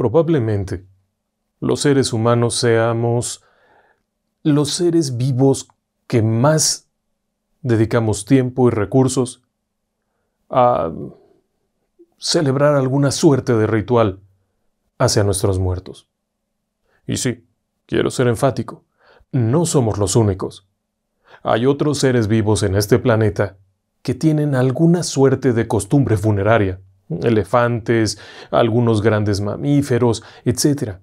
Probablemente los seres humanos seamos los seres vivos que más dedicamos tiempo y recursos a celebrar alguna suerte de ritual hacia nuestros muertos. Y sí, quiero ser enfático, no somos los únicos. Hay otros seres vivos en este planeta que tienen alguna suerte de costumbre funeraria elefantes, algunos grandes mamíferos, etc.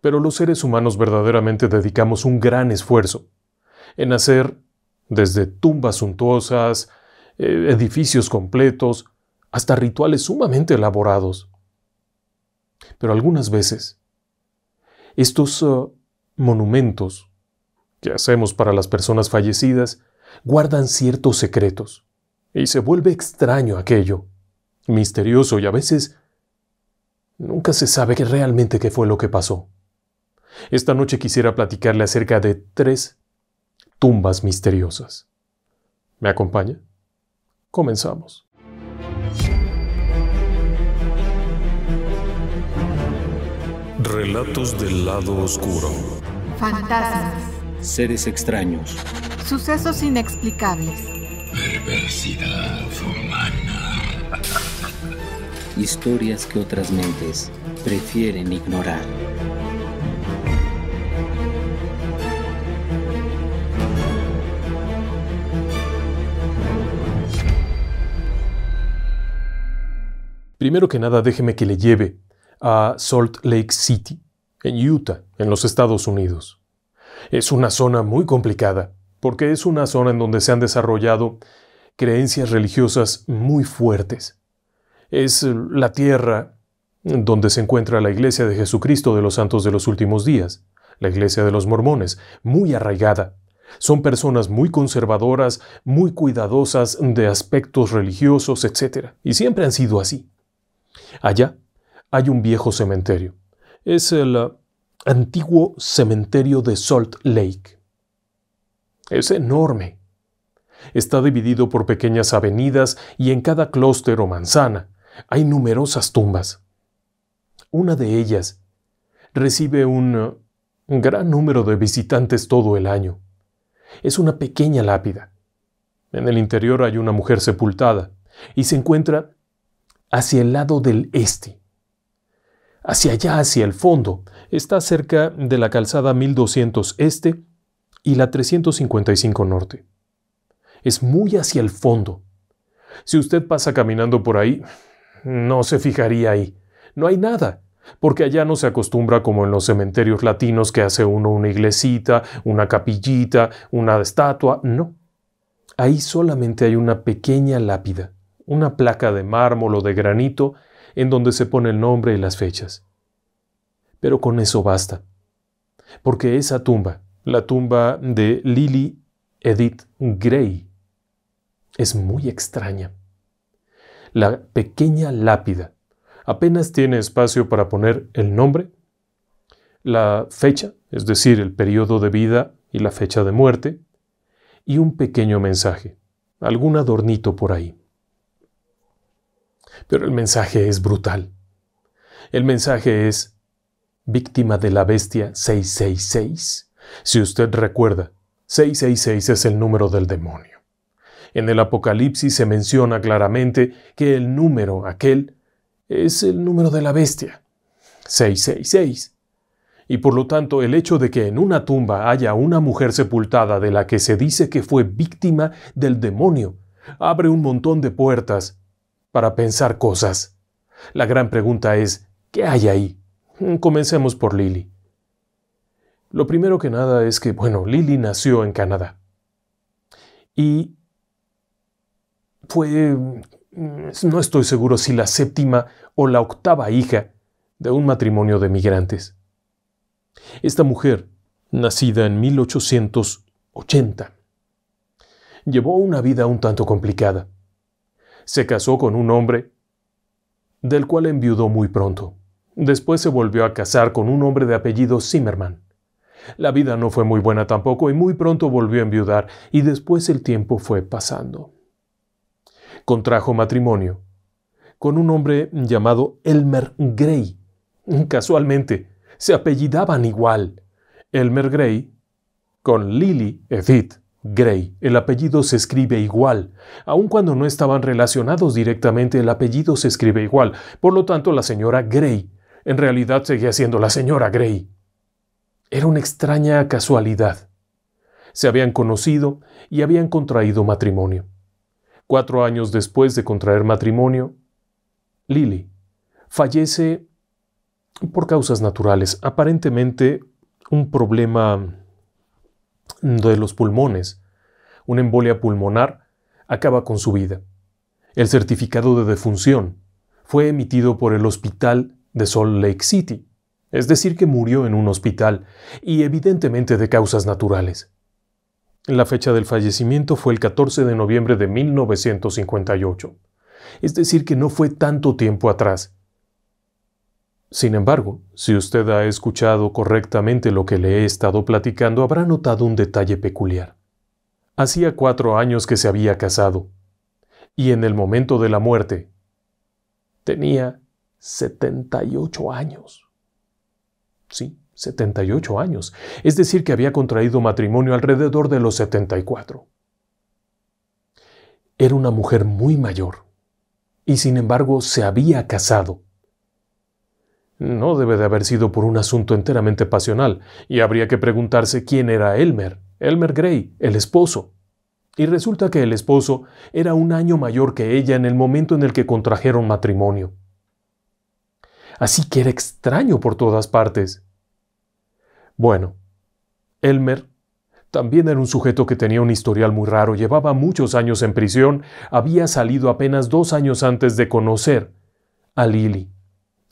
Pero los seres humanos verdaderamente dedicamos un gran esfuerzo en hacer desde tumbas suntuosas, eh, edificios completos, hasta rituales sumamente elaborados. Pero algunas veces, estos uh, monumentos que hacemos para las personas fallecidas guardan ciertos secretos, y se vuelve extraño aquello misterioso y a veces nunca se sabe realmente qué fue lo que pasó. Esta noche quisiera platicarle acerca de tres tumbas misteriosas. ¿Me acompaña? Comenzamos. Relatos del lado oscuro. Fantasmas. Seres extraños. Sucesos inexplicables. Perversidad humana historias que otras mentes prefieren ignorar. Primero que nada, déjeme que le lleve a Salt Lake City, en Utah, en los Estados Unidos. Es una zona muy complicada, porque es una zona en donde se han desarrollado creencias religiosas muy fuertes es la tierra donde se encuentra la iglesia de Jesucristo de los Santos de los Últimos Días, la iglesia de los mormones, muy arraigada. Son personas muy conservadoras, muy cuidadosas de aspectos religiosos, etc. Y siempre han sido así. Allá hay un viejo cementerio. Es el eh, antiguo cementerio de Salt Lake. Es enorme. Está dividido por pequeñas avenidas y en cada clúster o manzana hay numerosas tumbas. Una de ellas recibe un gran número de visitantes todo el año. Es una pequeña lápida. En el interior hay una mujer sepultada y se encuentra hacia el lado del este. Hacia allá, hacia el fondo, está cerca de la calzada 1200 este y la 355 norte. Es muy hacia el fondo. Si usted pasa caminando por ahí, no se fijaría ahí. No hay nada, porque allá no se acostumbra como en los cementerios latinos que hace uno una iglesita, una capillita, una estatua, no. Ahí solamente hay una pequeña lápida, una placa de mármol o de granito en donde se pone el nombre y las fechas. Pero con eso basta, porque esa tumba, la tumba de Lily Edith Gray, es muy extraña la pequeña lápida. Apenas tiene espacio para poner el nombre, la fecha, es decir, el periodo de vida y la fecha de muerte, y un pequeño mensaje, algún adornito por ahí. Pero el mensaje es brutal. El mensaje es víctima de la bestia 666. Si usted recuerda, 666 es el número del demonio. En el Apocalipsis se menciona claramente que el número aquel es el número de la bestia, 666. Y por lo tanto el hecho de que en una tumba haya una mujer sepultada de la que se dice que fue víctima del demonio, abre un montón de puertas para pensar cosas. La gran pregunta es, ¿qué hay ahí? Mm, comencemos por Lily. Lo primero que nada es que, bueno, Lily nació en Canadá. Y fue, mm, no estoy seguro si la séptima o la octava hija de un matrimonio de migrantes. Esta mujer, nacida en 1880, llevó una vida un tanto complicada. Se casó con un hombre del cual enviudó muy pronto. Después se volvió a casar con un hombre de apellido Zimmerman. La vida no fue muy buena tampoco y muy pronto volvió a enviudar y después el tiempo fue pasando contrajo matrimonio con un hombre llamado Elmer Gray. Casualmente, se apellidaban igual. Elmer Gray con Lily Edith Gray. El apellido se escribe igual. Aun cuando no estaban relacionados directamente, el apellido se escribe igual. Por lo tanto, la señora Gray en realidad seguía siendo la señora Gray. Era una extraña casualidad. Se habían conocido y habían contraído matrimonio. Cuatro años después de contraer matrimonio, Lily fallece por causas naturales, aparentemente un problema de los pulmones, una embolia pulmonar, acaba con su vida. El certificado de defunción fue emitido por el hospital de Salt Lake City, es decir, que murió en un hospital y evidentemente de causas naturales. La fecha del fallecimiento fue el 14 de noviembre de 1958, es decir, que no fue tanto tiempo atrás. Sin embargo, si usted ha escuchado correctamente lo que le he estado platicando, habrá notado un detalle peculiar. Hacía cuatro años que se había casado, y en el momento de la muerte tenía 78 años. Sí, 78 años, es decir, que había contraído matrimonio alrededor de los 74. Era una mujer muy mayor y sin embargo se había casado. No debe de haber sido por un asunto enteramente pasional, y habría que preguntarse quién era Elmer, Elmer Gray, el esposo. Y resulta que el esposo era un año mayor que ella en el momento en el que contrajeron matrimonio. Así que era extraño por todas partes. Bueno, Elmer también era un sujeto que tenía un historial muy raro, llevaba muchos años en prisión, había salido apenas dos años antes de conocer a Lily.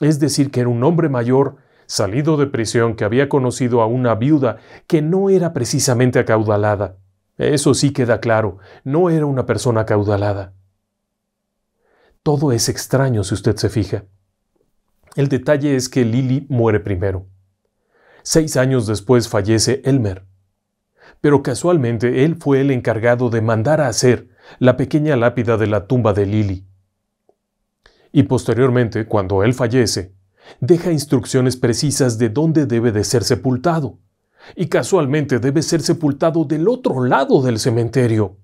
Es decir, que era un hombre mayor, salido de prisión, que había conocido a una viuda que no era precisamente acaudalada. Eso sí queda claro, no era una persona acaudalada. Todo es extraño si usted se fija. El detalle es que Lily muere primero. Seis años después fallece Elmer. Pero casualmente él fue el encargado de mandar a hacer la pequeña lápida de la tumba de Lily. Y posteriormente, cuando él fallece, deja instrucciones precisas de dónde debe de ser sepultado. Y casualmente debe ser sepultado del otro lado del cementerio.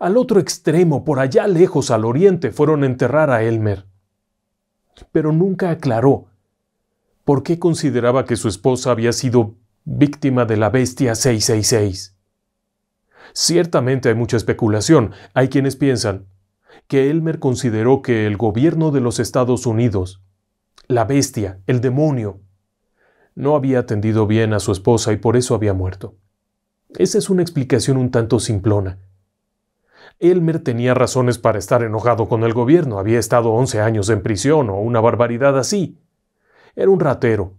Al otro extremo, por allá lejos al oriente, fueron a enterrar a Elmer. Pero nunca aclaró por qué consideraba que su esposa había sido víctima de la bestia 666. Ciertamente hay mucha especulación. Hay quienes piensan que Elmer consideró que el gobierno de los Estados Unidos, la bestia, el demonio, no había atendido bien a su esposa y por eso había muerto. Esa es una explicación un tanto simplona. Elmer tenía razones para estar enojado con el gobierno, había estado 11 años en prisión o una barbaridad así. Era un ratero.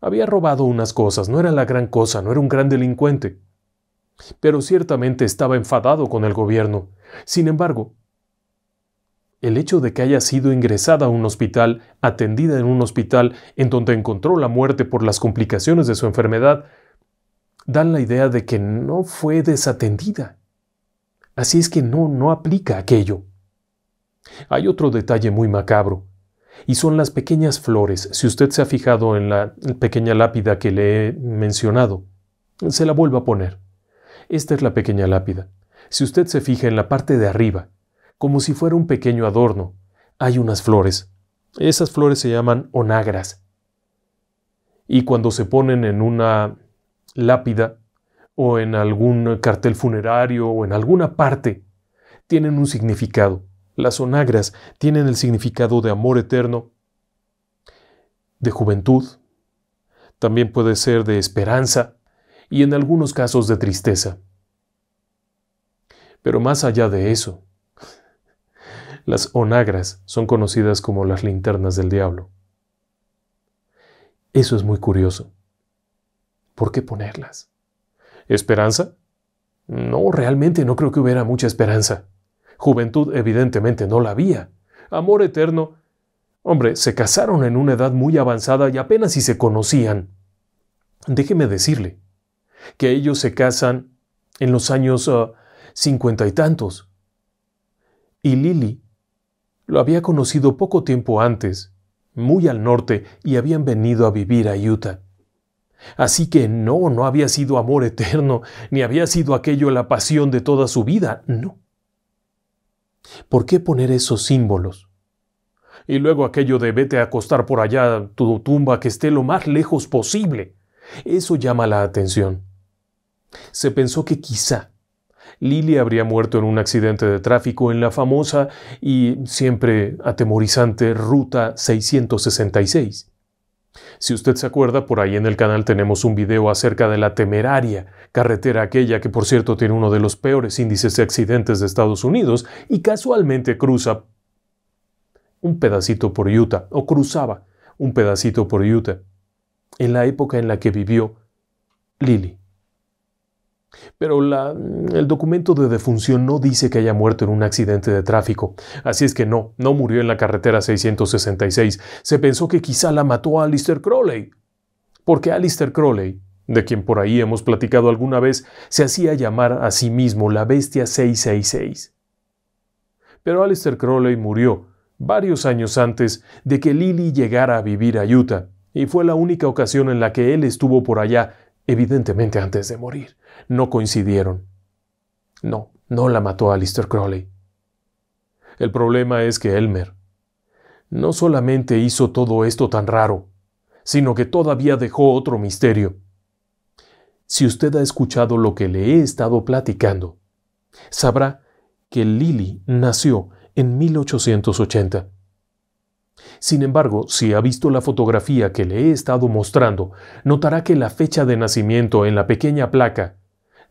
Había robado unas cosas, no era la gran cosa, no era un gran delincuente. Pero ciertamente estaba enfadado con el gobierno. Sin embargo, el hecho de que haya sido ingresada a un hospital, atendida en un hospital en donde encontró la muerte por las complicaciones de su enfermedad, dan la idea de que no fue desatendida. Así es que no, no aplica aquello. Hay otro detalle muy macabro y son las pequeñas flores. Si usted se ha fijado en la pequeña lápida que le he mencionado, se la vuelvo a poner. Esta es la pequeña lápida. Si usted se fija en la parte de arriba, como si fuera un pequeño adorno, hay unas flores. Esas flores se llaman onagras. Y cuando se ponen en una lápida o en algún cartel funerario o en alguna parte, tienen un significado. Las onagras tienen el significado de amor eterno, de juventud, también puede ser de esperanza y en algunos casos de tristeza. Pero más allá de eso, las onagras son conocidas como las linternas del diablo. Eso es muy curioso. ¿Por qué ponerlas? ¿Esperanza? No, realmente no creo que hubiera mucha esperanza. Juventud evidentemente no la había. Amor eterno. Hombre, se casaron en una edad muy avanzada y apenas si se conocían. Déjeme decirle que ellos se casan en los años ah, cincuenta y tantos. Y Lily lo había conocido poco tiempo antes, muy al norte, y habían venido a vivir a Utah. Así que no, no había sido amor eterno, ni había sido aquello la pasión de toda su vida, no. ¿Por qué poner esos símbolos? Y luego aquello de vete a acostar por allá tu tumba que esté lo más lejos posible. Eso llama la atención. Se pensó que quizá Lily habría muerto en un accidente de tráfico en la famosa y siempre atemorizante Ruta 666. Si usted se acuerda, por ahí en el canal tenemos un video acerca de la temeraria carretera aquella que por cierto tiene uno de los peores índices de accidentes de Estados Unidos y casualmente cruza un pedacito por Utah o cruzaba un pedacito por Utah en la época en la que vivió Lily. Pero el documento de defunción no dice que haya muerto en un accidente de tráfico, así es que no, no murió en la carretera 666. Se pensó que quizá la mató a Alistair Crowley. Porque Alistair Crowley, de quien por ahí hemos platicado alguna vez, se hacía llamar a sí mismo la Bestia 666. Pero Alistair Crowley murió varios años antes de que Lily llegara a vivir a Utah, y fue la única ocasión en la que él estuvo por allá evidentemente antes de morir. No coincidieron. No, no la mató Alistair Crowley. El problema es que Elmer no solamente hizo todo esto tan raro, sino que todavía dejó otro misterio. Si usted ha escuchado lo que le he estado platicando, sabrá que Lily nació en 1880. Sin embargo, si ha visto la fotografía que le he estado mostrando, notará que la fecha de nacimiento en la pequeña placa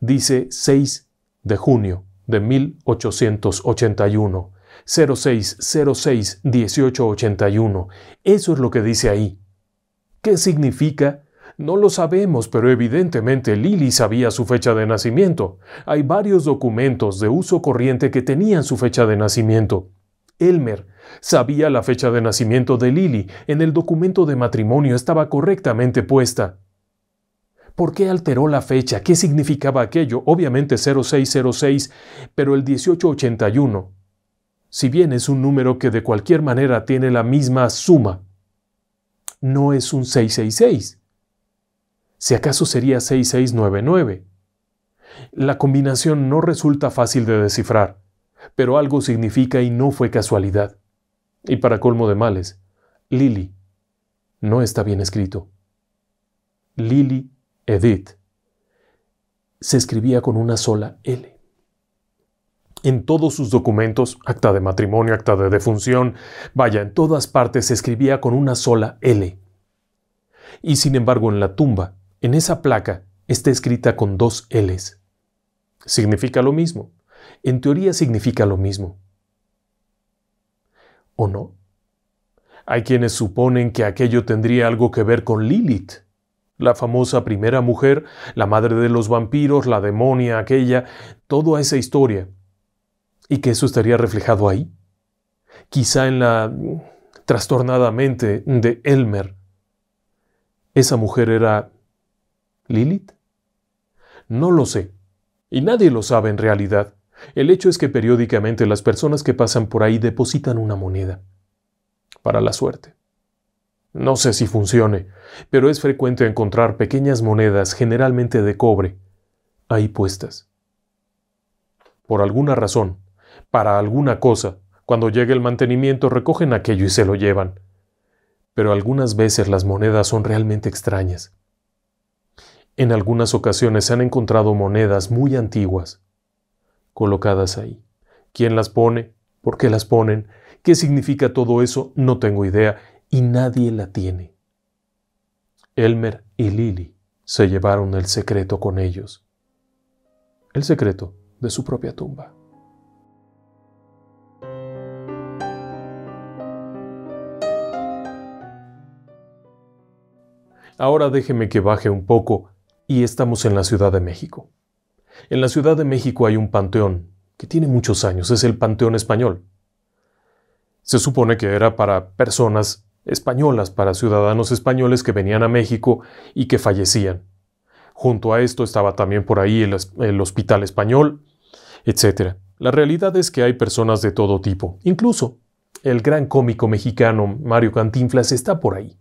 dice 6 de junio de 1881, 0606 1881. Eso es lo que dice ahí. ¿Qué significa? No lo sabemos, pero evidentemente Lily sabía su fecha de nacimiento. Hay varios documentos de uso corriente que tenían su fecha de nacimiento. Elmer. Sabía la fecha de nacimiento de Lily. En el documento de matrimonio estaba correctamente puesta. ¿Por qué alteró la fecha? ¿Qué significaba aquello? Obviamente 0606, pero el 1881. Si bien es un número que de cualquier manera tiene la misma suma, no es un 666. Si acaso sería 6699. La combinación no resulta fácil de descifrar pero algo significa y no fue casualidad. Y para colmo de males, Lily no está bien escrito. Lily Edith se escribía con una sola L. En todos sus documentos, acta de matrimonio, acta de defunción, vaya, en todas partes se escribía con una sola L. Y sin embargo, en la tumba, en esa placa, está escrita con dos Ls. Significa lo mismo en teoría significa lo mismo. ¿O no? Hay quienes suponen que aquello tendría algo que ver con Lilith, la famosa primera mujer, la madre de los vampiros, la demonia aquella, toda esa historia, y que eso estaría reflejado ahí, quizá en la trastornada mente de Elmer. ¿Esa mujer era Lilith? No lo sé, y nadie lo sabe en realidad. El hecho es que periódicamente las personas que pasan por ahí depositan una moneda. Para la suerte. No sé si funcione, pero es frecuente encontrar pequeñas monedas, generalmente de cobre, ahí puestas. Por alguna razón, para alguna cosa, cuando llega el mantenimiento recogen aquello y se lo llevan. Pero algunas veces las monedas son realmente extrañas. En algunas ocasiones se han encontrado monedas muy antiguas, colocadas ahí. ¿Quién las pone? ¿Por qué las ponen? ¿Qué significa todo eso? No tengo idea y nadie la tiene. Elmer y Lily se llevaron el secreto con ellos. El secreto de su propia tumba. Ahora déjeme que baje un poco y estamos en la Ciudad de México. En la Ciudad de México hay un panteón que tiene muchos años, es el Panteón Español. Se supone que era para personas españolas, para ciudadanos españoles que venían a México y que fallecían. Junto a esto estaba también por ahí el, Hospital Español, etc. La realidad es que hay personas de todo tipo, incluso el gran cómico mexicano Mario Cantinflas está por ahí.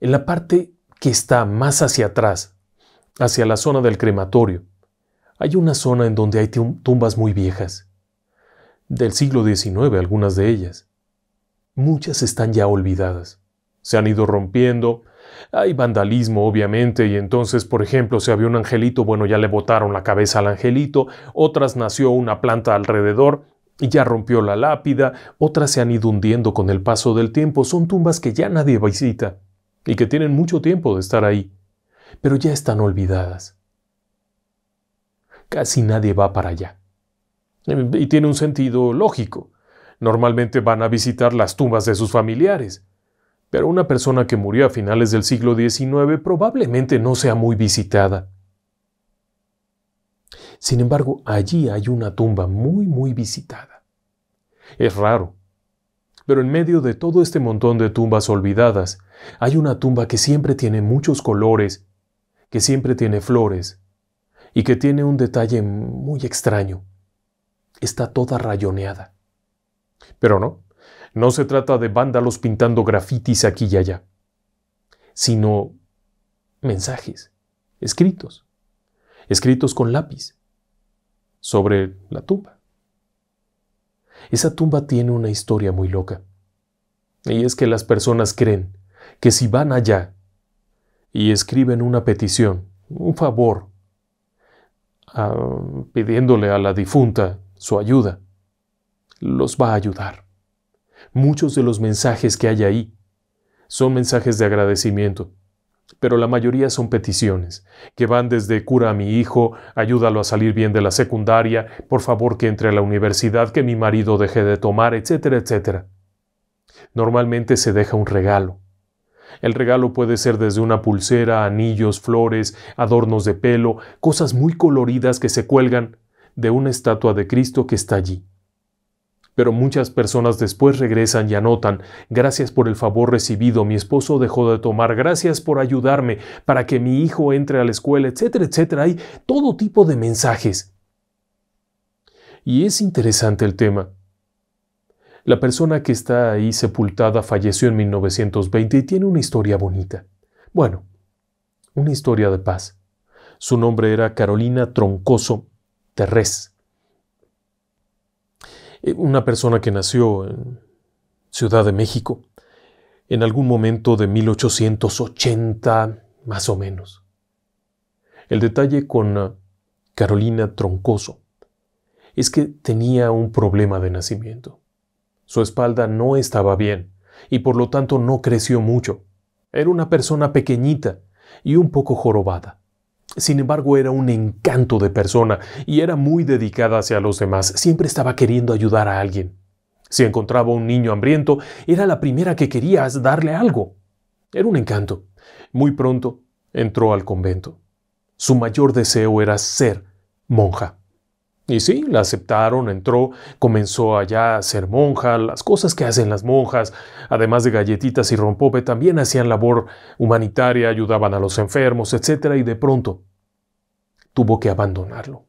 En la parte que está más hacia atrás hacia la zona del crematorio. Hay una zona en donde hay tumbas muy viejas, del siglo XIX algunas de ellas. Muchas están ya olvidadas, se han ido rompiendo, hay vandalismo obviamente y entonces, por ejemplo, si había un angelito, bueno, ya le botaron la cabeza al angelito, otras nació una planta alrededor, y ya rompió la lápida, otras se han ido hundiendo con el paso del tiempo, son tumbas que ya nadie visita y que tienen mucho tiempo de estar ahí pero ya están olvidadas. Casi nadie va para allá. Y tiene un sentido lógico. Normalmente van a visitar las tumbas de sus familiares. Pero una persona que murió a finales del siglo XIX probablemente no sea muy visitada. Sin embargo, allí hay una tumba muy, muy visitada. Es raro, pero en medio de todo este montón de tumbas olvidadas, hay una tumba que siempre tiene muchos colores que siempre tiene flores y que tiene un detalle muy extraño. Está toda rayoneada. Pero no, no se trata de vándalos pintando grafitis aquí y allá, sino mensajes, escritos, escritos con lápiz, sobre la tumba. Esa tumba tiene una historia muy loca. Y es que las personas creen que si van allá y escriben una petición, un favor, ah, pidiéndole a la difunta su ayuda, los va a ayudar. Muchos de los mensajes que hay ahí son mensajes de agradecimiento, pero la mayoría son peticiones, que van desde cura a mi hijo, ayúdalo a salir bien de la secundaria, por favor que entre a la universidad, que mi marido deje de tomar, etcétera, etcétera. Normalmente se deja un regalo, el regalo puede ser desde una pulsera, anillos, flores, adornos de pelo, cosas muy coloridas que se cuelgan de una estatua de Cristo que está allí. Pero muchas personas después regresan y anotan, gracias por el favor recibido, mi esposo dejó de tomar, gracias por ayudarme para que mi hijo entre a la escuela, etcétera, etcétera. Hay todo tipo de mensajes. Y es interesante el tema, la persona que está ahí sepultada falleció en 1920 y tiene una historia bonita. Bueno, una historia de paz. Su nombre era Carolina Troncoso Terrés. Eh, una persona que nació en Ciudad de México en algún momento de 1880 más o menos. El detalle con eh, Carolina Troncoso es que tenía un problema de nacimiento. Su espalda no estaba bien, y por lo tanto no creció mucho. Era una persona pequeñita y un poco jorobada. Sin embargo, era un encanto de persona y era muy dedicada hacia los demás. Siempre estaba queriendo ayudar a alguien. Si encontraba un niño hambriento, era la primera que quería darle algo. Era un encanto. Muy pronto entró al convento. Su mayor deseo era ser monja. Y sí, la aceptaron, entró, comenzó allá a ser monja, las cosas que hacen las monjas, además de galletitas y rompope, también hacían labor humanitaria, ayudaban a los enfermos, etc. Y de pronto tuvo que abandonarlo.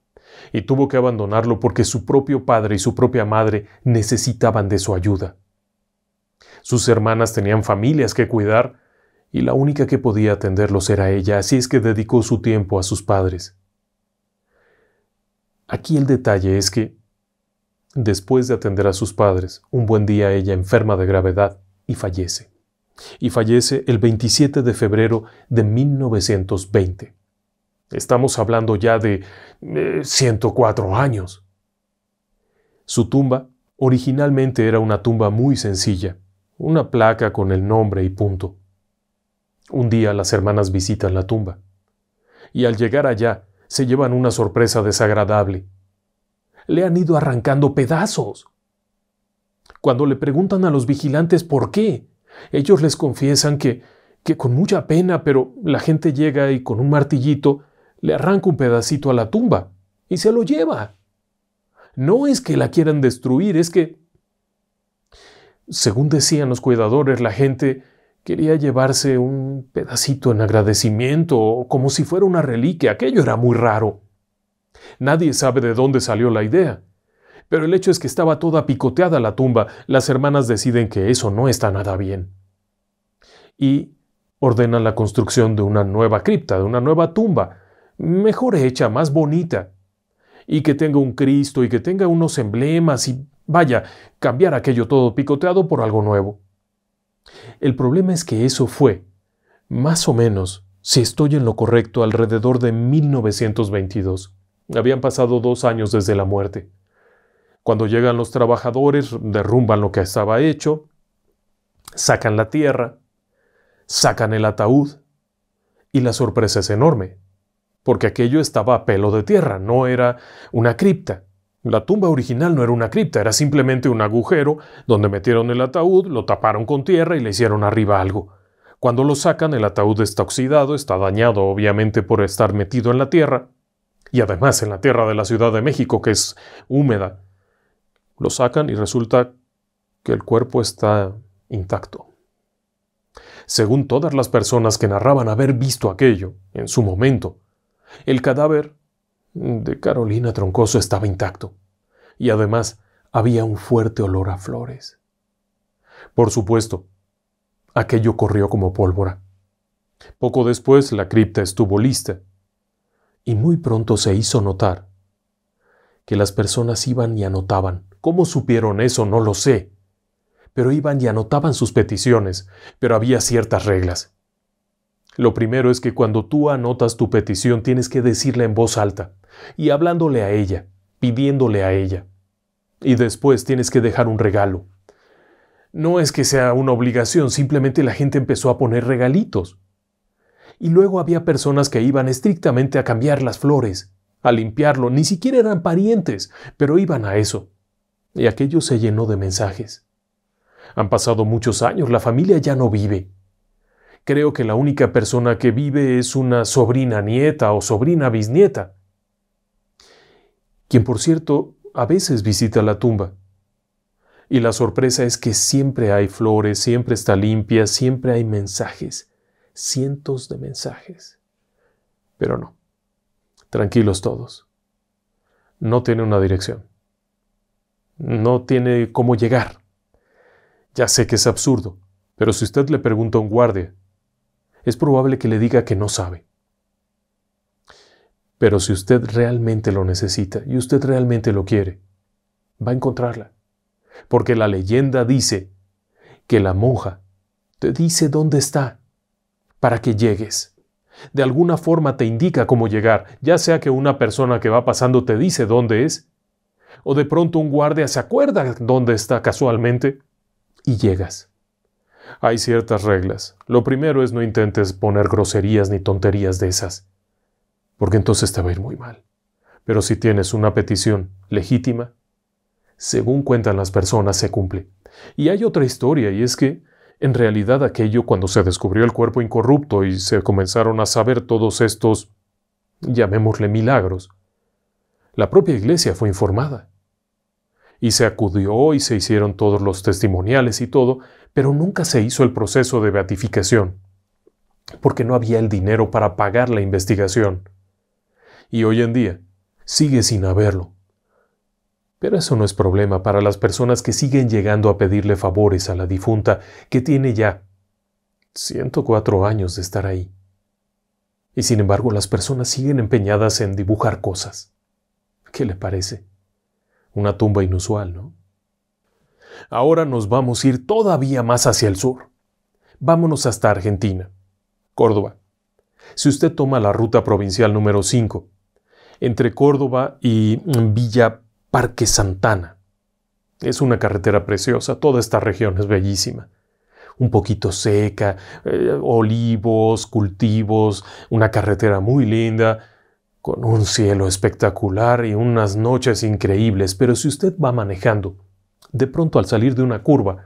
Y tuvo que abandonarlo porque su propio padre y su propia madre necesitaban de su ayuda. Sus hermanas tenían familias que cuidar y la única que podía atenderlos era ella, así es que dedicó su tiempo a sus padres. Aquí el detalle es que, después de atender a sus padres, un buen día ella enferma de gravedad y fallece. Y fallece el 27 de febrero de 1920. Estamos hablando ya de 104 eh, años. Su tumba originalmente era una tumba muy sencilla, una placa con el nombre y punto. Un día las hermanas visitan la tumba. Y al llegar allá, se llevan una sorpresa desagradable. Le han ido arrancando pedazos. Cuando le preguntan a los vigilantes por qué, ellos les confiesan que, que con mucha pena, pero la gente llega y con un martillito le arranca un pedacito a la tumba y se lo lleva. No es que la quieran destruir, es que, según decían los cuidadores, la gente Quería llevarse un pedacito en agradecimiento, como si fuera una reliquia. Aquello era muy raro. Nadie sabe de dónde salió la idea. Pero el hecho es que estaba toda picoteada la tumba. Las hermanas deciden que eso no está nada bien. Y ordenan la construcción de una nueva cripta, de una nueva tumba, mejor hecha, más bonita. Y que tenga un Cristo y que tenga unos emblemas y, vaya, cambiar aquello todo picoteado por algo nuevo. El problema es que eso fue, más o menos, si estoy en lo correcto, alrededor de 1922. Habían pasado dos años desde la muerte. Cuando llegan los trabajadores, derrumban lo que estaba hecho, sacan la tierra, sacan el ataúd, y la sorpresa es enorme, porque aquello estaba a pelo de tierra, no era una cripta. La tumba original no era una cripta, era simplemente un agujero donde metieron el ataúd, lo taparon con tierra y le hicieron arriba algo. Cuando lo sacan, el ataúd está oxidado, está dañado obviamente por estar metido en la tierra, y además en la tierra de la Ciudad de México, que es húmeda. Lo sacan y resulta que el cuerpo está intacto. Según todas las personas que narraban haber visto aquello, en su momento, el cadáver de Carolina Troncoso estaba intacto, y además había un fuerte olor a flores. Por supuesto, aquello corrió como pólvora. Poco después la cripta estuvo lista, y muy pronto se hizo notar que las personas iban y anotaban. ¿Cómo supieron eso? No lo sé. Pero iban y anotaban sus peticiones, pero había ciertas reglas. Lo primero es que cuando tú anotas tu petición tienes que decirla en voz alta y hablándole a ella, pidiéndole a ella. Y después tienes que dejar un regalo. No es que sea una obligación, simplemente la gente empezó a poner regalitos. Y luego había personas que iban estrictamente a cambiar las flores, a limpiarlo, ni siquiera eran parientes, pero iban a eso. Y aquello se llenó de mensajes. Han pasado muchos años, la familia ya no vive. Creo que la única persona que vive es una sobrina nieta o sobrina bisnieta quien por cierto a veces visita la tumba. Y la sorpresa es que siempre hay flores, siempre está limpia, siempre hay mensajes, cientos de mensajes. Pero no, tranquilos todos. No tiene una dirección. No tiene cómo llegar. Ya sé que es absurdo, pero si usted le pregunta a un guardia, es probable que le diga que no sabe. Pero si usted realmente lo necesita y usted realmente lo quiere, va a encontrarla. Porque la leyenda dice que la monja te dice dónde está para que llegues. De alguna forma te indica cómo llegar, ya sea que una persona que va pasando te dice dónde es, o de pronto un guardia se acuerda dónde está casualmente y llegas. Hay ciertas reglas. Lo primero es no intentes poner groserías ni tonterías de esas porque entonces te va a ir muy mal. Pero si tienes una petición legítima, según cuentan las personas, se cumple. Y hay otra historia, y es que, en realidad, aquello cuando se descubrió el cuerpo incorrupto y se comenzaron a saber todos estos, llamémosle milagros, la propia iglesia fue informada. Y se acudió y se hicieron todos los testimoniales y todo, pero nunca se hizo el proceso de beatificación, porque no había el dinero para pagar la investigación y hoy en día sigue sin haberlo. Pero eso no es problema para las personas que siguen llegando a pedirle favores a la difunta que tiene ya 104 años de estar ahí. Y sin embargo las personas siguen empeñadas en dibujar cosas. ¿Qué le parece? Una tumba inusual, ¿no? Ahora nos vamos a ir todavía más hacia el sur. Vámonos hasta Argentina, Córdoba. Si usted toma la ruta provincial número 5, entre Córdoba y mm, Villa Parque Santana. Es una carretera preciosa, toda esta región es bellísima. Un poquito seca, eh, olivos, cultivos, una carretera muy linda, con un cielo espectacular y unas noches increíbles, pero si usted va manejando, de pronto al salir de una curva,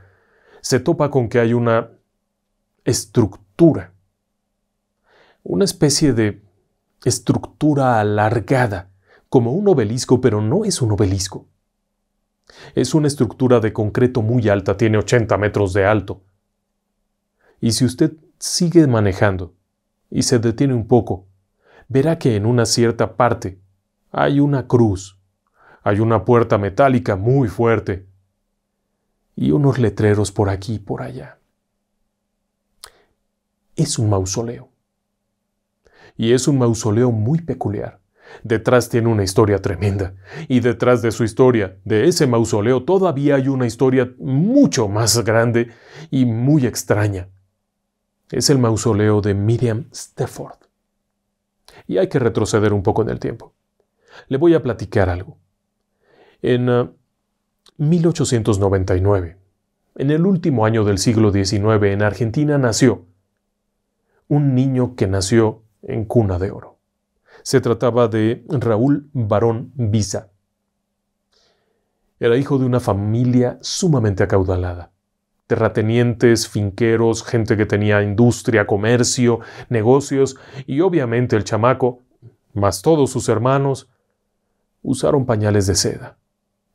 se topa con que hay una estructura, una especie de estructura alargada, como un obelisco, pero no es un obelisco. Es una estructura de concreto muy alta, tiene 80 metros de alto. Y si usted sigue manejando y se detiene un poco, verá que en una cierta parte hay una cruz, hay una puerta metálica muy fuerte y unos letreros por aquí y por allá. Es un mausoleo y es un mausoleo muy peculiar. Detrás tiene una historia tremenda, y detrás de su historia, de ese mausoleo, todavía hay una historia mucho más grande y muy extraña. Es el mausoleo de Miriam Stafford. Y hay que retroceder un poco en el tiempo. Le voy a platicar algo. En 1899, ah, en el último año del siglo XIX en Argentina nació un niño que nació en cuna de oro. Se trataba de Raúl Barón Visa. Era hijo de una familia sumamente acaudalada. Terratenientes, finqueros, gente que tenía industria, comercio, negocios y obviamente el chamaco, más todos sus hermanos, usaron pañales de seda.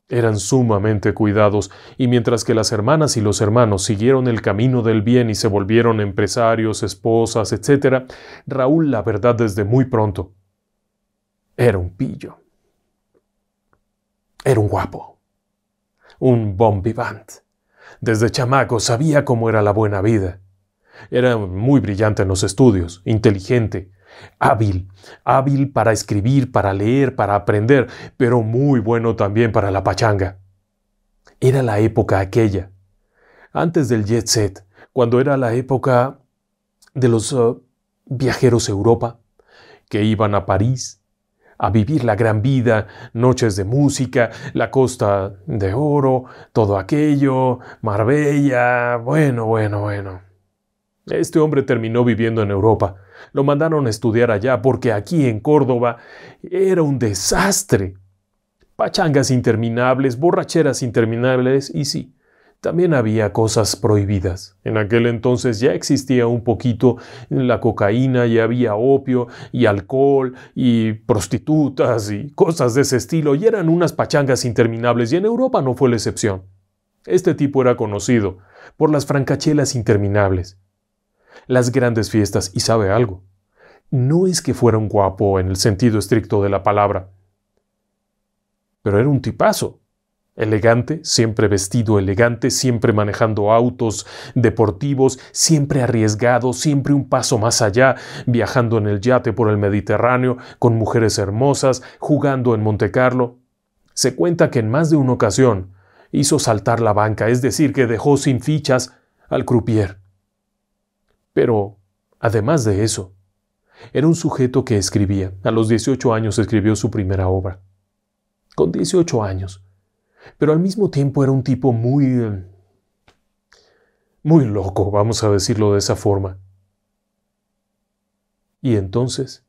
Eran sumamente cuidados, y mientras que las hermanas y los hermanos siguieron el camino del bien y se volvieron empresarios, esposas, etc., Raúl, la verdad, desde muy pronto, era un pillo. Era un guapo. Un bon vivant. Desde chamaco sabía cómo era la buena vida. Era muy brillante en los estudios, inteligente, hábil, hábil para escribir, para leer, para aprender, pero muy bueno también para la pachanga. Era la época aquella, antes del jet set, cuando era la época de los uh, viajeros a Europa, que iban a París a vivir la gran vida, noches de música, la costa de oro, todo aquello, Marbella, bueno, bueno, bueno. Este hombre terminó viviendo en Europa, lo mandaron a estudiar allá porque aquí en Córdoba era un desastre. Pachangas interminables, borracheras interminables y sí, también había cosas prohibidas. En aquel entonces ya existía un poquito la cocaína y había opio y alcohol y prostitutas y cosas de ese estilo y eran unas pachangas interminables y en Europa no fue la excepción. Este tipo era conocido por las francachelas interminables las grandes fiestas y sabe algo. No es que fuera un guapo en el sentido estricto de la palabra, pero era un tipazo. Elegante, siempre vestido elegante, siempre manejando autos deportivos, siempre arriesgado, siempre un paso más allá, viajando en el yate por el Mediterráneo, con mujeres hermosas, jugando en Montecarlo. Se cuenta que en más de una ocasión hizo saltar la banca, es decir, que dejó sin fichas al croupier. Pero, además de eso, era un sujeto que escribía. A los 18 años escribió su primera obra. Con 18 años. Pero al mismo tiempo era un tipo muy... muy loco, vamos a decirlo de esa forma. Y entonces,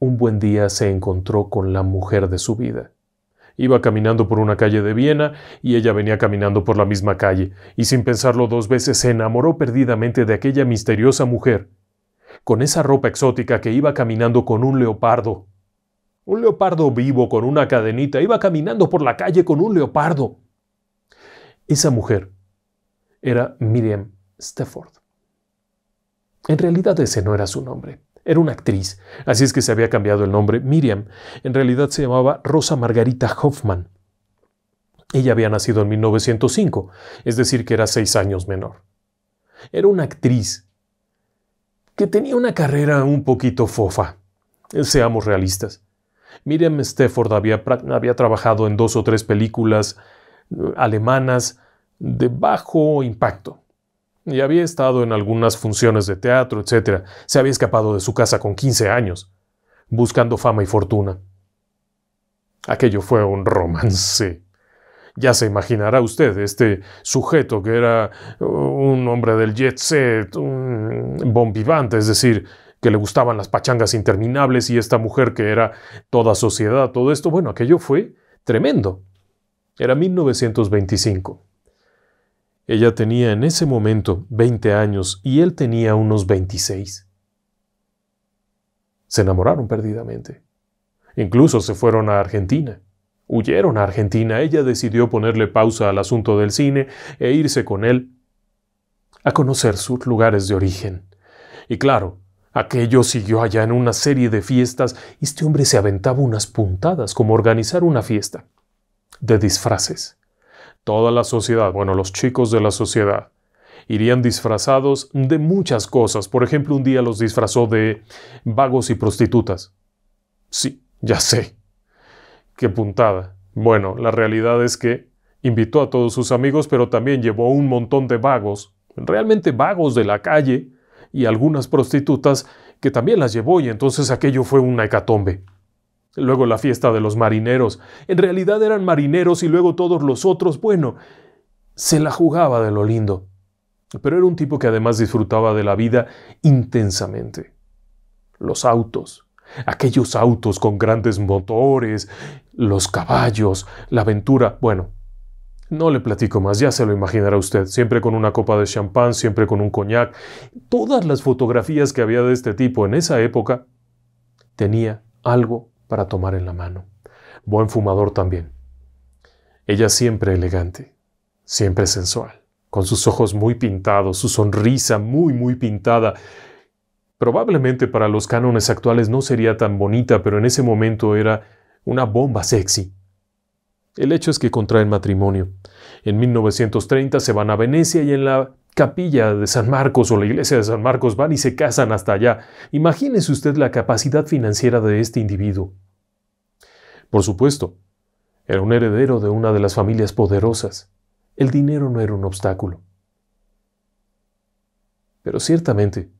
un buen día se encontró con la mujer de su vida. Iba caminando por una calle de Viena y ella venía caminando por la misma calle, y sin pensarlo dos veces se enamoró perdidamente de aquella misteriosa mujer, con esa ropa exótica que iba caminando con un leopardo. Un leopardo vivo con una cadenita, iba caminando por la calle con un leopardo. Esa mujer era Miriam Stafford. En realidad ese no era su nombre. Era una actriz, así es que se había cambiado el nombre. Miriam en realidad se llamaba Rosa Margarita Hoffman. Ella había nacido en 1905, es decir, que era seis años menor. Era una actriz que tenía una carrera un poquito fofa. Seamos realistas. Miriam Stefford había, había trabajado en dos o tres películas eh, alemanas de bajo impacto y había estado en algunas funciones de teatro, etc. Se había escapado de su casa con 15 años, buscando fama y fortuna. Aquello fue un romance. Ya se imaginará usted, este sujeto que era uh, un hombre del jet set, un bombivante, es decir, que le gustaban las pachangas interminables y esta mujer que era toda sociedad, todo esto, bueno, aquello fue tremendo. Era 1925. Ella tenía en ese momento 20 años y él tenía unos 26. Se enamoraron perdidamente. Incluso se fueron a Argentina. Huyeron a Argentina. Ella decidió ponerle pausa al asunto del cine e irse con él a conocer sus lugares de origen. Y claro, aquello siguió allá en una serie de fiestas y este hombre se aventaba unas puntadas como organizar una fiesta de disfraces. Toda la sociedad, bueno, los chicos de la sociedad, irían disfrazados de muchas cosas. Por ejemplo, un día los disfrazó de vagos y prostitutas. Sí, ya sé. Qué puntada. Bueno, la realidad es que invitó a todos sus amigos, pero también llevó un montón de vagos, realmente vagos de la calle, y algunas prostitutas que también las llevó y entonces aquello fue una hecatombe. Luego la fiesta de los marineros. En realidad eran marineros y luego todos los otros. Bueno, se la jugaba de lo lindo. Pero era un tipo que además disfrutaba de la vida intensamente. Los autos, aquellos autos con grandes motores, los caballos, la aventura. Bueno, no le platico más, ya se lo imaginará usted, siempre con una copa de champán, siempre con un coñac. Todas las fotografías que había de este tipo en esa época tenía algo para tomar en la mano. Buen fumador también. Ella siempre elegante, siempre sensual, con sus ojos muy pintados, su sonrisa muy, muy pintada. Probablemente para los cánones actuales no sería tan bonita, pero en ese momento era una bomba sexy. El hecho es que contraen matrimonio. En 1930 se van a Venecia y en la capilla de San Marcos o la iglesia de San Marcos van y se casan hasta allá. Imagínese usted la capacidad financiera de este individuo. Por supuesto, era un heredero de una de las familias poderosas. El dinero no era un obstáculo. Pero ciertamente,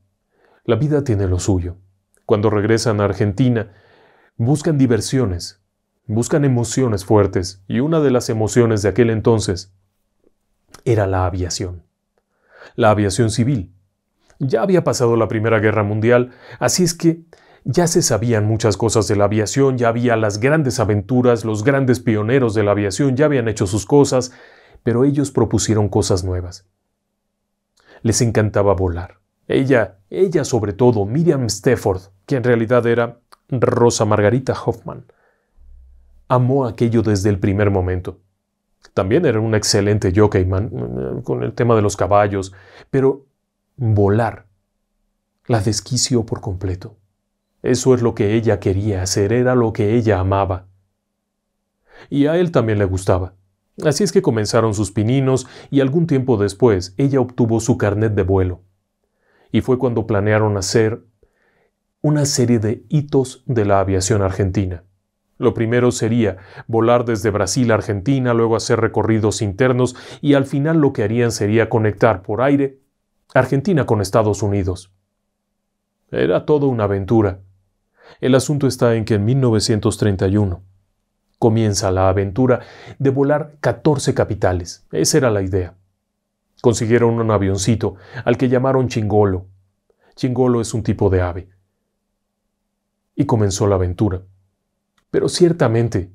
la vida tiene lo suyo. Cuando regresan a Argentina, buscan diversiones, buscan emociones fuertes, y una de las emociones de aquel entonces era la aviación la aviación civil. Ya había pasado la Primera Guerra Mundial, así es que ya se sabían muchas cosas de la aviación, ya había las grandes aventuras, los grandes pioneros de la aviación ya habían hecho sus cosas, pero ellos propusieron cosas nuevas. Les encantaba volar. Ella, ella sobre todo, Miriam Stafford, que en realidad era Rosa Margarita Hoffman, amó aquello desde el primer momento. También era un excelente jockey mm, mm, con el tema de los caballos, pero volar la desquició por completo. Eso es lo que ella quería hacer, era lo que ella amaba. Y a él también le gustaba. Así es que comenzaron sus pininos y algún tiempo después ella obtuvo su carnet de vuelo. Y fue cuando planearon hacer una serie de hitos de la aviación argentina. Lo primero sería volar desde Brasil a Argentina, luego hacer recorridos internos y al final lo que harían sería conectar por aire Argentina con Estados Unidos. Era todo una aventura. El asunto está en que en 1931 comienza la aventura de volar 14 capitales. Esa era la idea. Consiguieron un avioncito al que llamaron chingolo. Chingolo es un tipo de ave. Y comenzó la aventura. Pero ciertamente,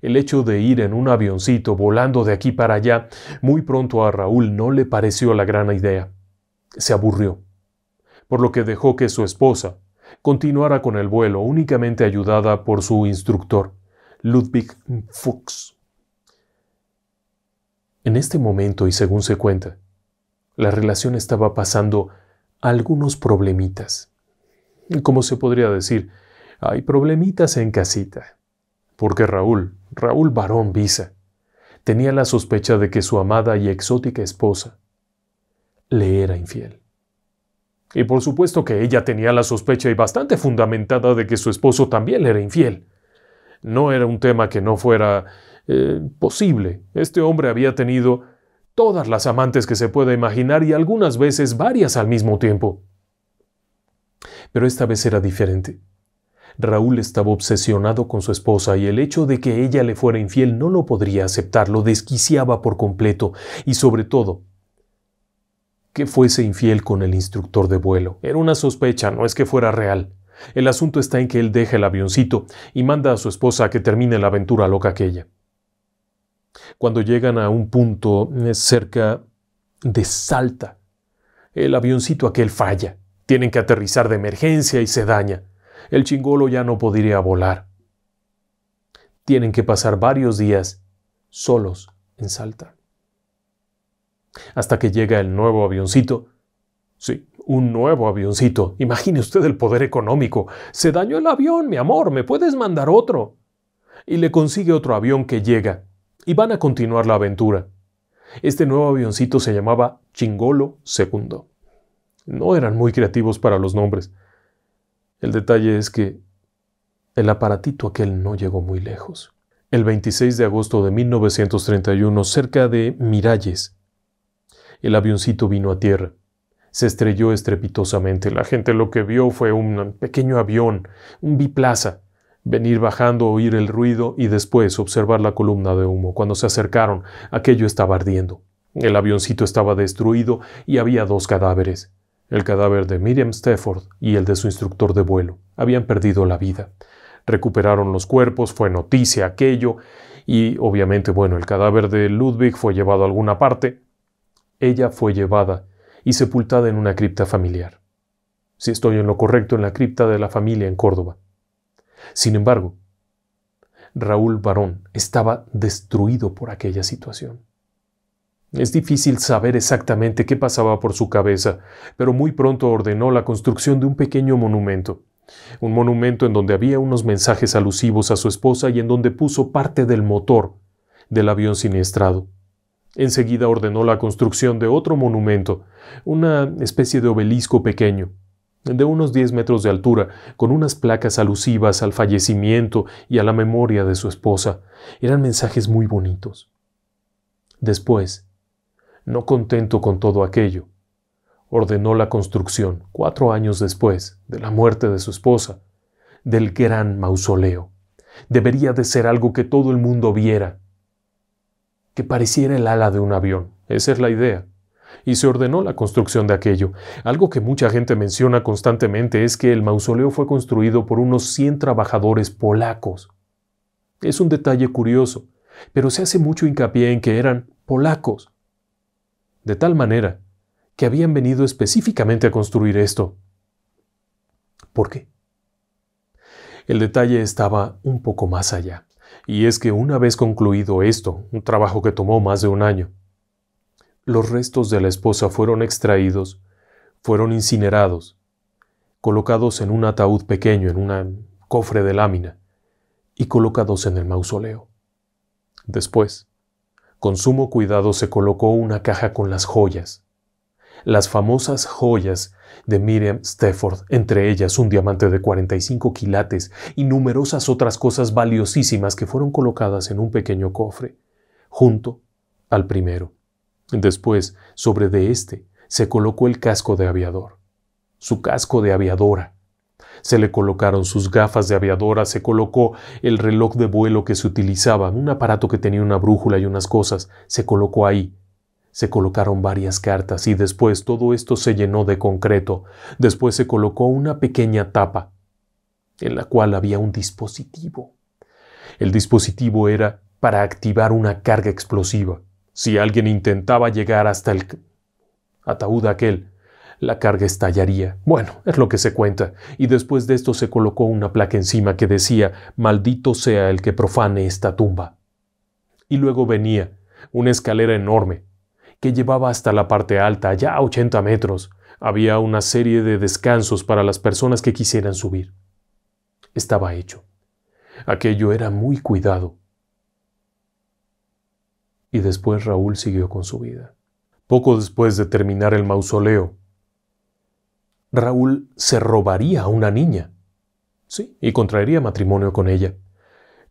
el hecho de ir en un avioncito volando de aquí para allá muy pronto a Raúl no le pareció la gran idea. Se aburrió, por lo que dejó que su esposa continuara con el vuelo únicamente ayudada por su instructor, Ludwig Fuchs. En este momento, y según se cuenta, la relación estaba pasando algunos problemitas. como se podría decir? Hay problemitas en casita. Porque Raúl, Raúl Barón Visa, tenía la sospecha de que su amada y exótica esposa le era infiel. Y por supuesto que ella tenía la sospecha y bastante fundamentada de que su esposo también le era infiel. No era un tema que no fuera eh, posible. Este hombre había tenido todas las amantes que se pueda imaginar y algunas veces varias al mismo tiempo. Pero esta vez era diferente. Raúl estaba obsesionado con su esposa y el hecho de que ella le fuera infiel no lo podría aceptar, lo desquiciaba por completo y sobre todo que fuese infiel con el instructor de vuelo. Era una sospecha, no es que fuera real. El asunto está en que él deja el avioncito y manda a su esposa a que termine la aventura loca aquella. Cuando llegan a un punto eh, cerca de Salta, el avioncito aquel falla. Tienen que aterrizar de emergencia y se daña el chingolo ya no podría volar. Tienen que pasar varios días solos en Salta. Hasta que llega el nuevo avioncito. Sí, un nuevo avioncito. Imagine usted el poder económico. Se dañó el avión, mi amor, me puedes mandar otro. Y le consigue otro avión que llega. Y van a continuar la aventura. Este nuevo avioncito se llamaba Chingolo II. No eran muy creativos para los nombres. El detalle es que el aparatito aquel no llegó muy lejos. El 26 de agosto de 1931, cerca de Miralles, el avioncito vino a tierra. Se estrelló estrepitosamente. La gente lo que vio fue un pequeño avión, un biplaza, venir bajando, oír el ruido y después observar la columna de humo. Cuando se acercaron, aquello estaba ardiendo. El avioncito estaba destruido y había dos cadáveres. El cadáver de Miriam Stafford y el de su instructor de vuelo habían perdido la vida. Recuperaron los cuerpos, fue noticia aquello, y obviamente, bueno, el cadáver de Ludwig fue llevado a alguna parte. Ella fue llevada y sepultada en una cripta familiar. Si estoy en lo correcto, en la cripta de la familia en Córdoba. Sin embargo, Raúl Barón estaba destruido por aquella situación. Es difícil saber exactamente qué pasaba por su cabeza, pero muy pronto ordenó la construcción de un pequeño monumento. Un monumento en donde había unos mensajes alusivos a su esposa y en donde puso parte del motor del avión siniestrado. Enseguida ordenó la construcción de otro monumento, una especie de obelisco pequeño, de unos 10 metros de altura, con unas placas alusivas al fallecimiento y a la memoria de su esposa. Eran mensajes muy bonitos. Después, no contento con todo aquello, ordenó la construcción, cuatro años después de la muerte de su esposa, del gran mausoleo. Debería de ser algo que todo el mundo viera, que pareciera el ala de un avión, esa es la idea. Y se ordenó la construcción de aquello. Algo que mucha gente menciona constantemente es que el mausoleo fue construido por unos 100 trabajadores polacos. Es un detalle curioso, pero se hace mucho hincapié en que eran polacos de tal manera que habían venido específicamente a construir esto. ¿Por qué? El detalle estaba un poco más allá, y es que una vez concluido esto, un trabajo que tomó más de un año, los restos de la esposa fueron extraídos, fueron incinerados, colocados en un ataúd pequeño, en un cofre de lámina, y colocados en el mausoleo. Después, con sumo cuidado se colocó una caja con las joyas. Las famosas joyas de Miriam Stafford, entre ellas un diamante de 45 quilates y numerosas otras cosas valiosísimas que fueron colocadas en un pequeño cofre, junto al primero. Después, sobre de éste, se colocó el casco de aviador, su casco de aviadora, se le colocaron sus gafas de aviadora, se colocó el reloj de vuelo que se utilizaba, un aparato que tenía una brújula y unas cosas, se colocó ahí. Se colocaron varias cartas y después todo esto se llenó de concreto. Después se colocó una pequeña tapa, en la cual había un dispositivo. El dispositivo era para activar una carga explosiva. Si alguien intentaba llegar hasta el ataúd aquel, la carga estallaría. Bueno, es lo que se cuenta. Y después de esto se colocó una placa encima que decía, maldito sea el que profane esta tumba. Y luego venía una escalera enorme, que llevaba hasta la parte alta, ya a 80 metros. Había una serie de descansos para las personas que quisieran subir. Estaba hecho. Aquello era muy cuidado. Y después Raúl siguió con su vida. Poco después de terminar el mausoleo, Raúl se robaría a una niña. Sí, y contraería matrimonio con ella.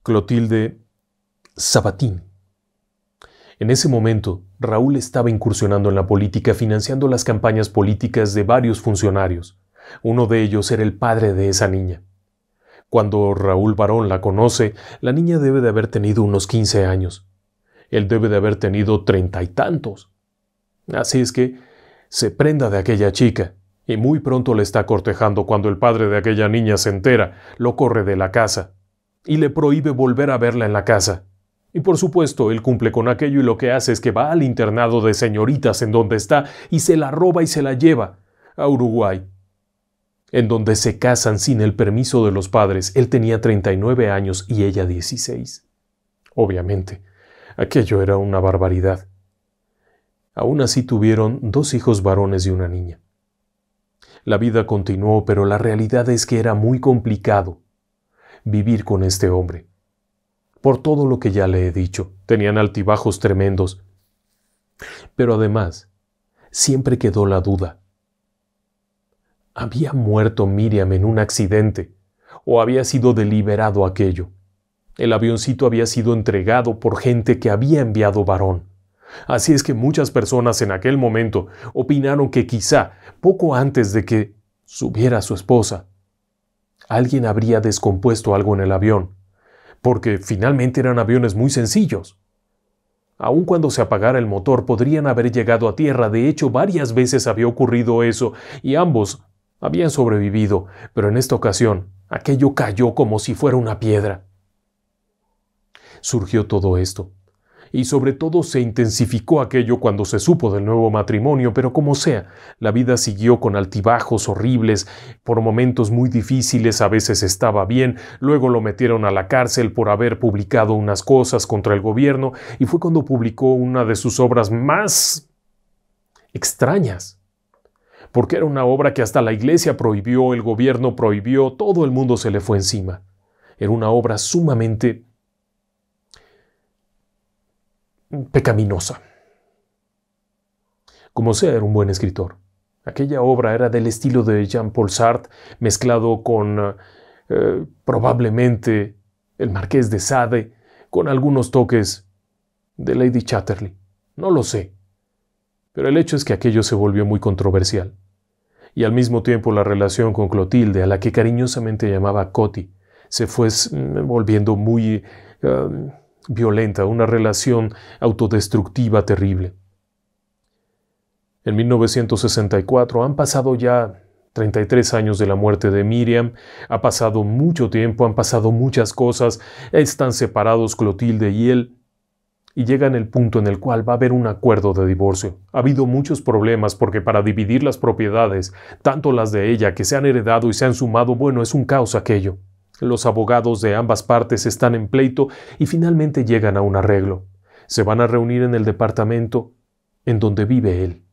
Clotilde Sabatín. En ese momento, Raúl estaba incursionando en la política financiando las campañas políticas de varios funcionarios. Uno de ellos era el padre de esa niña. Cuando Raúl Barón la conoce, la niña debe de haber tenido unos 15 años. Él debe de haber tenido treinta y tantos. Así es que se prenda de aquella chica, y muy pronto le está cortejando cuando el padre de aquella niña se entera, lo corre de la casa y le prohíbe volver a verla en la casa. Y por supuesto, él cumple con aquello y lo que hace es que va al internado de señoritas en donde está y se la roba y se la lleva a Uruguay, en donde se casan sin el permiso de los padres. Él tenía 39 años y ella 16. Obviamente, aquello era una barbaridad. Aún así tuvieron dos hijos varones y una niña. La vida continuó, pero la realidad es que era muy complicado vivir con este hombre. Por todo lo que ya le he dicho, tenían altibajos tremendos. Pero además, siempre quedó la duda. ¿Había muerto Miriam en un accidente? ¿O había sido deliberado aquello? El avioncito había sido entregado por gente que había enviado varón. Así es que muchas personas en aquel momento opinaron que quizá, poco antes de que subiera su esposa, alguien habría descompuesto algo en el avión, porque finalmente eran aviones muy sencillos. Aun cuando se apagara el motor podrían haber llegado a tierra, de hecho varias veces había ocurrido eso, y ambos habían sobrevivido, pero en esta ocasión aquello cayó como si fuera una piedra. Surgió todo esto y sobre todo se intensificó aquello cuando se supo del nuevo matrimonio, pero como sea, la vida siguió con altibajos horribles, por momentos muy difíciles, a veces estaba bien, luego lo metieron a la cárcel por haber publicado unas cosas contra el gobierno, y fue cuando publicó una de sus obras más extrañas porque era una obra que hasta la iglesia prohibió, el gobierno prohibió, todo el mundo se le fue encima. Era una obra sumamente pecaminosa. Como sea, era un buen escritor. Aquella obra era del estilo de Jean-Paul Sartre, mezclado con eh, probablemente el marqués de Sade, con algunos toques de Lady Chatterley. No lo sé. Pero el hecho es que aquello se volvió muy controversial. Y al mismo tiempo la relación con Clotilde, a la que cariñosamente llamaba Coti, se fue mm, volviendo muy... Eh, violenta, una relación autodestructiva terrible. En 1964 han pasado ya 33 años de la muerte de Miriam, ha pasado mucho tiempo, han pasado muchas cosas, están separados Clotilde y él, y llegan el punto en el cual va a haber un acuerdo de divorcio. Ha habido muchos problemas porque para dividir las propiedades, tanto las de ella que se han heredado y se han sumado, bueno, es un caos aquello. Los abogados de ambas partes están en pleito y finalmente llegan a un arreglo. Se van a reunir en el departamento en donde vive él.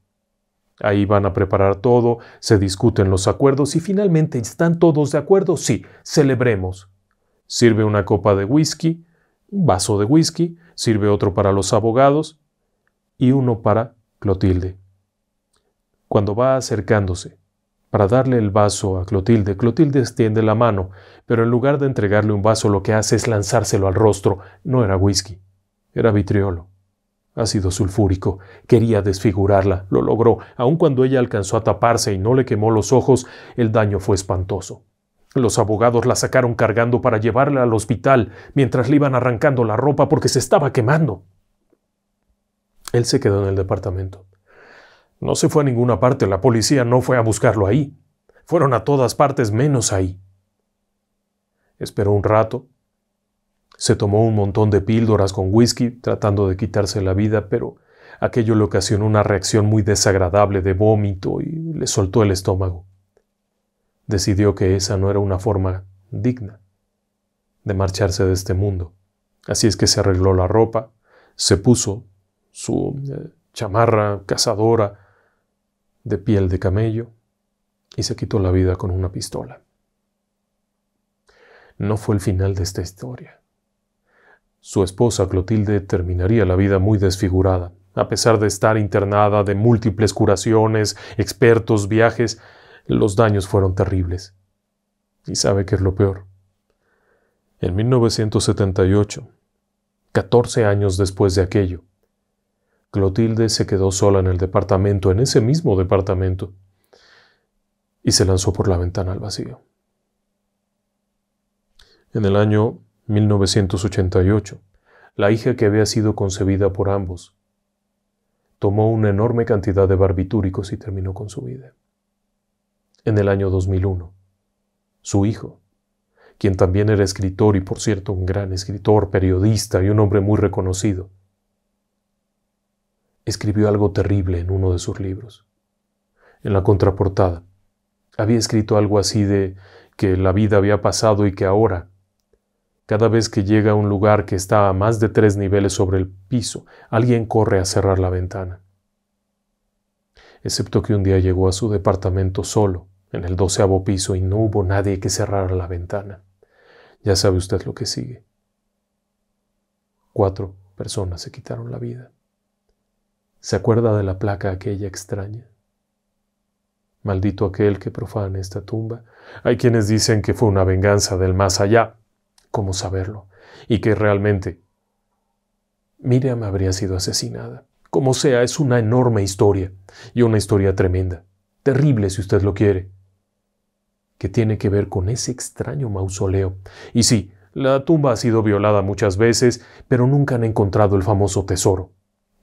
Ahí van a preparar todo, se discuten los acuerdos y finalmente están todos de acuerdo. Sí, celebremos. Sirve una copa de whisky, un vaso de whisky, sirve otro para los abogados y uno para Clotilde. Cuando va acercándose, para darle el vaso a Clotilde. Clotilde extiende la mano, pero en lugar de entregarle un vaso lo que hace es lanzárselo al rostro. No era whisky, era vitriolo. Ácido sulfúrico. Quería desfigurarla. Lo logró. Aun cuando ella alcanzó a taparse y no le quemó los ojos, el daño fue espantoso. Los abogados la sacaron cargando para llevarla al hospital, mientras le iban arrancando la ropa porque se estaba quemando. Él se quedó en el departamento. No se fue a ninguna parte, la policía no fue a buscarlo ahí. Fueron a todas partes menos ahí. Esperó un rato. Se tomó un montón de píldoras con whisky, tratando de quitarse la vida, pero aquello le ocasionó una reacción muy desagradable de vómito y le soltó el estómago. Decidió que esa no era una forma digna de marcharse de este mundo. Así es que se arregló la ropa, se puso su eh, chamarra cazadora, de piel de camello y se quitó la vida con una pistola. No fue el final de esta historia. Su esposa Clotilde terminaría la vida muy desfigurada, a pesar de estar internada de múltiples curaciones, expertos, viajes, los daños fueron terribles. ¿Y sabe que es lo peor? En 1978, 14 años después de aquello, Clotilde se quedó sola en el departamento, en ese mismo departamento, y se lanzó por la ventana al vacío. En el año 1988, la hija que había sido concebida por ambos tomó una enorme cantidad de barbitúricos y terminó con su vida. En el año 2001, su hijo, quien también era escritor y por cierto un gran escritor, periodista y un hombre muy reconocido, escribió algo terrible en uno de sus libros. En la contraportada, había escrito algo así de que la vida había pasado y que ahora, cada vez que llega a un lugar que está a más de tres niveles sobre el piso, alguien corre a cerrar la ventana. Excepto que un día llegó a su departamento solo, en el doceavo piso, y no hubo nadie que cerrara la ventana. Ya sabe usted lo que sigue. Cuatro personas se quitaron la vida se acuerda de la placa aquella extraña. Maldito aquel que profana esta tumba. Hay quienes dicen que fue una venganza del más allá. ¿Cómo saberlo? Y que realmente Miriam habría sido asesinada. Como sea, es una enorme historia, y una historia tremenda, terrible si usted lo quiere, que tiene que ver con ese extraño mausoleo. Y sí, la tumba ha sido violada muchas veces, pero nunca han encontrado el famoso tesoro.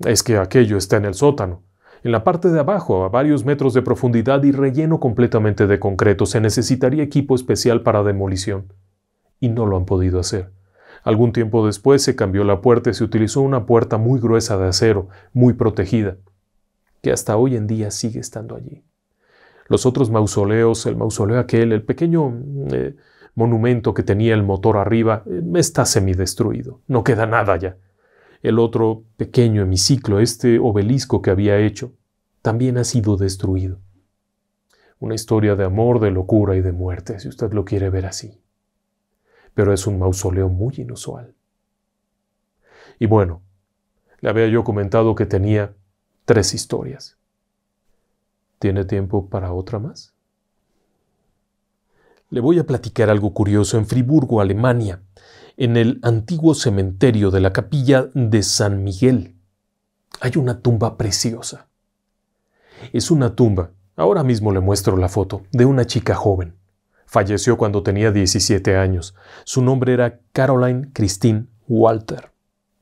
Es que aquello está en el sótano. En la parte de abajo, a varios metros de profundidad y relleno completamente de concreto, se necesitaría equipo especial para demolición. Y no lo han podido hacer. Algún tiempo después se cambió la puerta y se utilizó una puerta muy gruesa de acero, muy protegida, que hasta hoy en día sigue estando allí. Los otros mausoleos, el mausoleo aquel, el pequeño eh, monumento que tenía el motor arriba, eh, está semidestruido. No queda nada ya. El otro pequeño hemiciclo, este obelisco que había hecho, también ha sido destruido. Una historia de amor, de locura y de muerte, si usted lo quiere ver así. Pero es un mausoleo muy inusual. Y bueno, le había yo comentado que tenía tres historias. ¿Tiene tiempo para otra más? Le voy a platicar algo curioso en Friburgo, Alemania en el antiguo cementerio de la capilla de San Miguel. Hay una tumba preciosa. Es una tumba, ahora mismo le muestro la foto, de una chica joven. Falleció cuando tenía 17 años. Su nombre era Caroline Christine Walter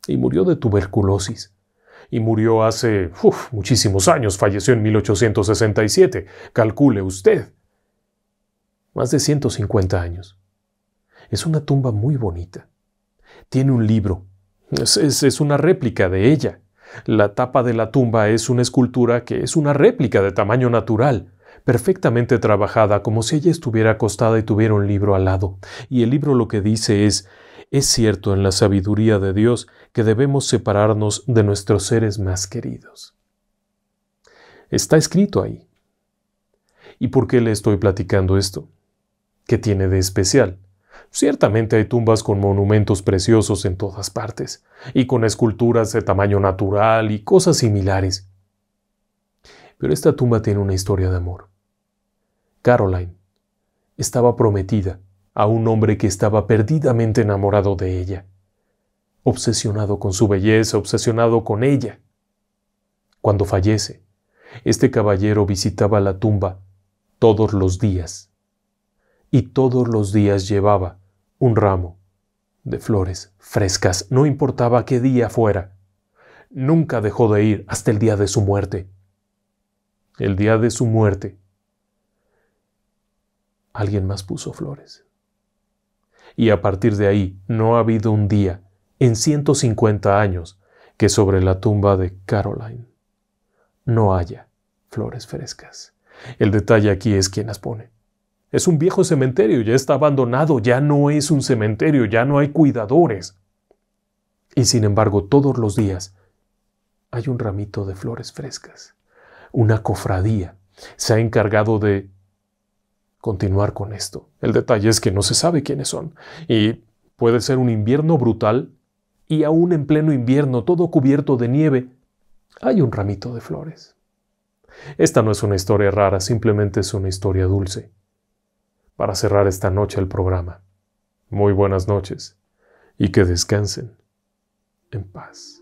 y murió de tuberculosis. Y murió hace muchísimos años, falleció en 1867, calcule usted. Más de 150 años. Es una tumba muy bonita. Tiene un libro. Es, una réplica de ella. La tapa de la tumba es una escultura que es una réplica de tamaño natural, perfectamente trabajada, como si ella estuviera acostada y tuviera un libro al lado. Y el libro lo que dice es, es cierto en la sabiduría de Dios que debemos separarnos de nuestros seres más queridos. Está escrito ahí. ¿Y por qué le estoy platicando esto? ¿Qué tiene de especial? Ciertamente hay tumbas con monumentos preciosos en todas partes, y con esculturas de tamaño natural y cosas similares. Pero esta tumba tiene una historia de amor. Caroline estaba prometida a un hombre que estaba perdidamente enamorado de ella, obsesionado con su belleza, obsesionado con ella. Cuando fallece, este caballero visitaba la tumba todos los días y todos los días llevaba un ramo de flores frescas, no importaba qué día fuera. Nunca dejó de ir hasta el día de su muerte. El día de su muerte, alguien más puso flores. Y a partir de ahí no ha habido un día en 150 años que sobre la tumba de Caroline no haya flores frescas. El detalle aquí es quien las pone. Es un viejo cementerio, ya está abandonado, ya no es un cementerio, ya no hay cuidadores. Y sin embargo, todos los días hay un ramito de flores frescas. Una cofradía se ha encargado de continuar con esto. El detalle es que no se sabe quiénes son. Y puede ser un invierno brutal y aún en pleno invierno, todo cubierto de nieve, hay un ramito de flores. Esta no es una historia rara, simplemente es una historia dulce para cerrar esta noche el programa. Muy buenas noches y que descansen en paz.